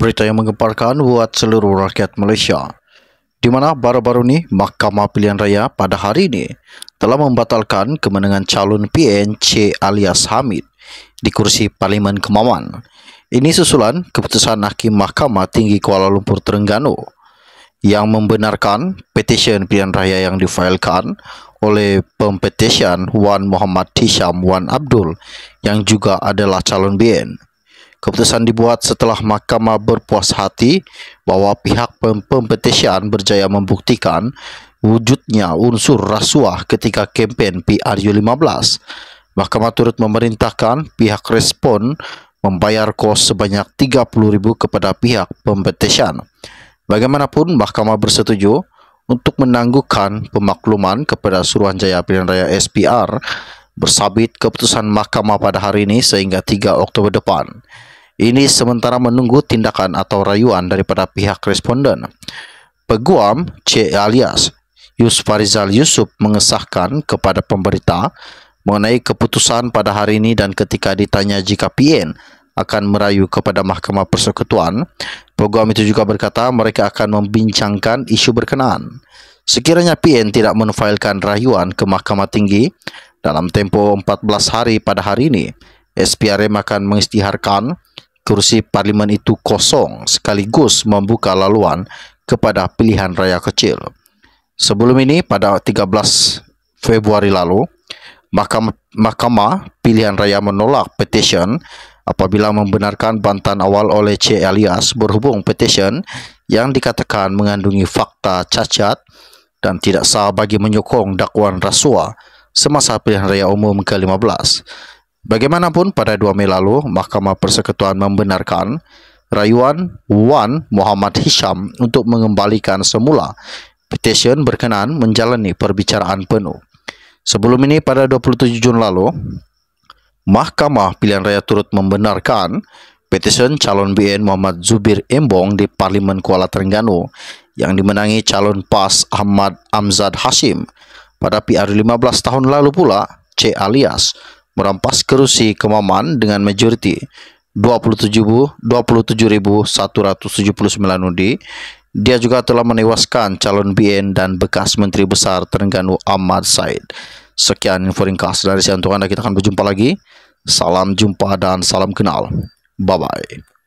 berita yang menggemparkan buat seluruh rakyat Malaysia. Di mana baru-baru ini Mahkamah Pilihan Raya pada hari ini telah membatalkan kemenangan calon PN C alias Hamid di kursi Parlimen Kemaman. Ini susulan keputusan Hakim Mahkamah Tinggi Kuala Lumpur Terengganu yang membenarkan petisyen pilihan raya yang difailkan oleh pempetisyen Wan Muhammad Hisham Wan Abdul yang juga adalah calon BN. Keputusan dibuat setelah mahkamah berpuas hati bahawa pihak pempetisian berjaya membuktikan wujudnya unsur rasuah ketika kempen PRU15. Mahkamah turut memerintahkan pihak respon membayar kos sebanyak RM30,000 kepada pihak pempetisian. Bagaimanapun, mahkamah bersetuju untuk menangguhkan pemakluman kepada Suruhanjaya Pilihan Raya SPR bersabit keputusan mahkamah pada hari ini sehingga 3 Oktober depan. Ini sementara menunggu tindakan atau rayuan daripada pihak responden. Peguam C alias Yusuf Farizal Yusuf mengesahkan kepada pemberita mengenai keputusan pada hari ini dan ketika ditanya jika PN akan merayu kepada Mahkamah Persekutuan, peguam itu juga berkata mereka akan membincangkan isu berkenaan. Sekiranya PN tidak menfailkan rayuan ke Mahkamah Tinggi dalam tempoh 14 hari pada hari ini, SPRM akan mengistiharkan kursi parlimen itu kosong sekaligus membuka laluan kepada pilihan raya kecil. Sebelum ini, pada 13 Februari lalu, Mahkamah Pilihan Raya menolak petisyen apabila membenarkan bantahan awal oleh C. Elias berhubung petisyen yang dikatakan mengandungi fakta cacat dan tidak sah bagi menyokong dakwaan rasuah semasa pilihan raya umum ke-15. Bagaimanapun, pada 2 Mei lalu, Mahkamah Persekutuan membenarkan rayuan Wan Muhammad Hisham untuk mengembalikan semula petisyen berkenaan menjalani perbicaraan penuh. Sebelum ini, pada 27 Jun lalu, Mahkamah Pilihan Raya turut membenarkan Petisyen calon BN Muhammad Zubir Embong di Parlimen Kuala Terengganu yang dimenangi calon PAS Ahmad Amzad Hashim pada PR 15 tahun lalu pula C alias merampas kerusi kemaman dengan majoriti 27.179 undi dia juga telah menewaskan calon BN dan bekas Menteri Besar Terengganu Ahmad Said. Sekian info ringkas dari saya untuk anda. Kita akan berjumpa lagi. Salam jumpa dan salam kenal. Bye-bye.